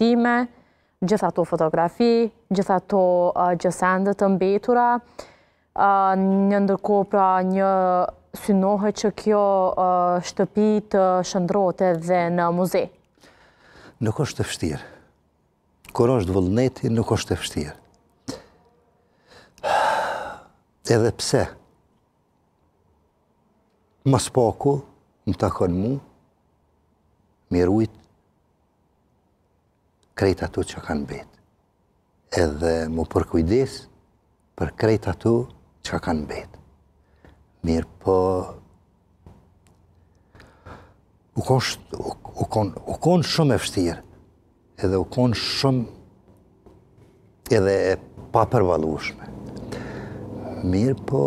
vestime, gjitha to fotografi, gjitha to gjësendet të mbetura. Një ndërko pra një synohë që kjo shtëpi të shëndrote dhe në muze. Nuk është të fështirë. Kër është vëllëneti, nuk është të fështirë. Edhe pse, më spaku, po më takon mu, më rujtë, krejt ato që kanë betë. Edhe mu përkujdes për krejt ato që kanë betë. Mirë po... U konë shumë e fështirë, edhe u konë shumë edhe e pa përvalushme. Mirë po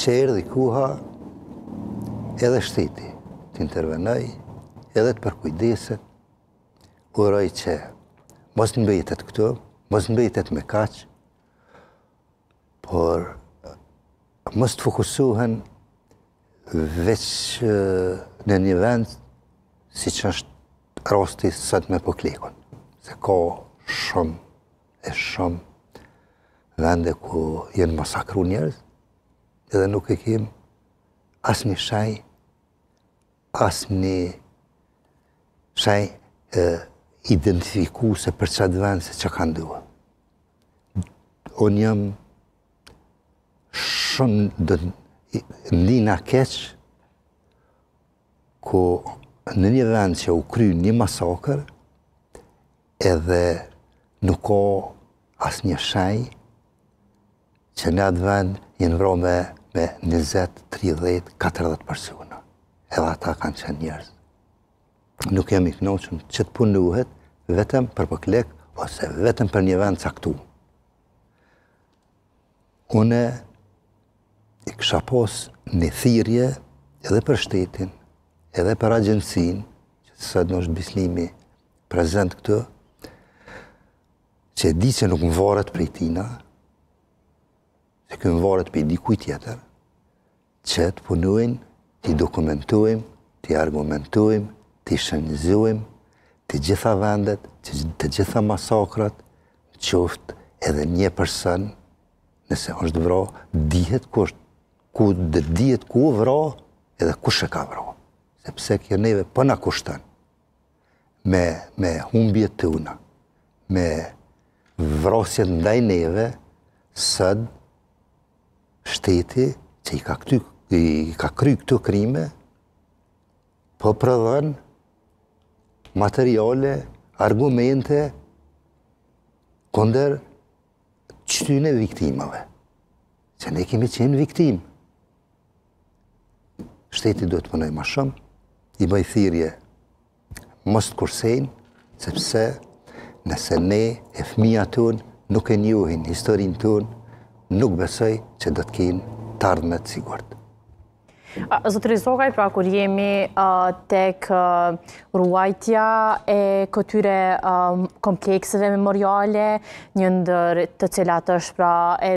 që e kuha edhe shtiti të intervenoj, edhe të përkujdeset, uroj që mos në bëjtet këtu, mos në bëjtet me kaq, por eh, mos të fokusuhen veç eh, në një vend si që është rosti sët me poklikon. Se ko shumë e shumë vende ku jenë masakru njerës edhe nuk e kim asë një shaj, asë një shaj e, eh, identifiku se për qatë vend se që ka ndua. Unë jam shumë dhe nina keq, ku në një vend që u kry një masakër, edhe nuk ka asë një shaj, që në atë vend jenë vrome me 20, 30, 40 persona. Edhe ata kanë qenë njerëz nuk jam i knoqëm që të punuhet vetëm për pëklek ose vetëm për një vend caktu. Une i kësha pos një thirje edhe për shtetin, edhe për agjensin, që të sëtë në është bislimi prezent këtë, që e di që nuk më varet për i tina, që këmë varet për i dikuj tjetër, që të punuin, të dokumentuim, të argumentuim, të shënjëzuim të gjitha vendet, të gjitha masakrat, qoftë edhe një person, nëse është vro, dihet ku është, ku dhe dihet ku vro, edhe ku shë ka vro. Sepse kjo neve përna po kushtën, me, me humbje të una, me vrosjet ndaj neve, sëd shteti që i ka, i ka kry këtu krime, për po prëdhën materiale, argumente kunder qëtyne viktimave, që ne kemi qenë viktim. Shtetit duhet të punojë më shumë, i bëj thirje mos të kursejnë, sepse nëse ne e fëmija tunë nuk e njuhin historinë tunë, nuk besoj që do të kinë të të sigurët. Zotë Rizokaj, pra kur jemi tek ruajtja e këtyre komplekseve memoriale, njëndër të cilat është pra e